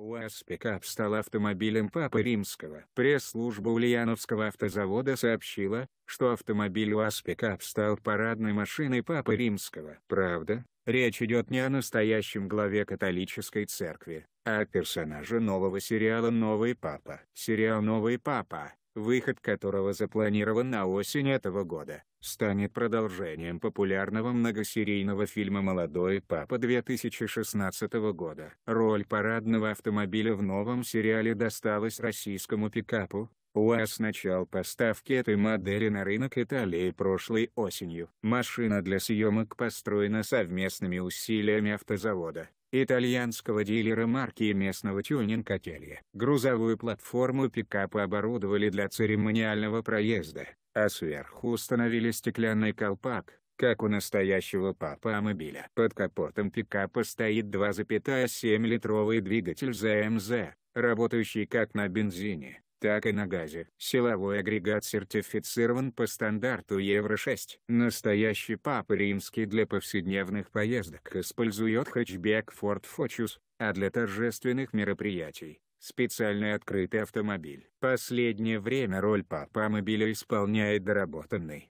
УАЗ-пикап стал автомобилем Папы Римского. Пресс-служба Ульяновского автозавода сообщила, что автомобиль УАЗ-пикап стал парадной машиной Папы Римского. Правда, речь идет не о настоящем главе католической церкви, а о персонаже нового сериала «Новый папа». Сериал «Новый папа» выход которого запланирован на осень этого года, станет продолжением популярного многосерийного фильма «Молодой папа» 2016 года. Роль парадного автомобиля в новом сериале досталась российскому пикапу, УАЗ начал поставки этой модели на рынок Италии прошлой осенью. Машина для съемок построена совместными усилиями автозавода, итальянского дилера марки и местного тюнинг-отелья. Грузовую платформу пикапа оборудовали для церемониального проезда, а сверху установили стеклянный колпак, как у настоящего папа Амобиля. Под капотом пикапа стоит 2,7-литровый двигатель ЗМЗ, работающий как на бензине, так и на газе. Силовой агрегат сертифицирован по стандарту Евро-6. Настоящий папа римский для повседневных поездок использует хэтчбек Ford Focus, а для торжественных мероприятий – специальный открытый автомобиль. Последнее время роль папа-мобиля исполняет доработанный,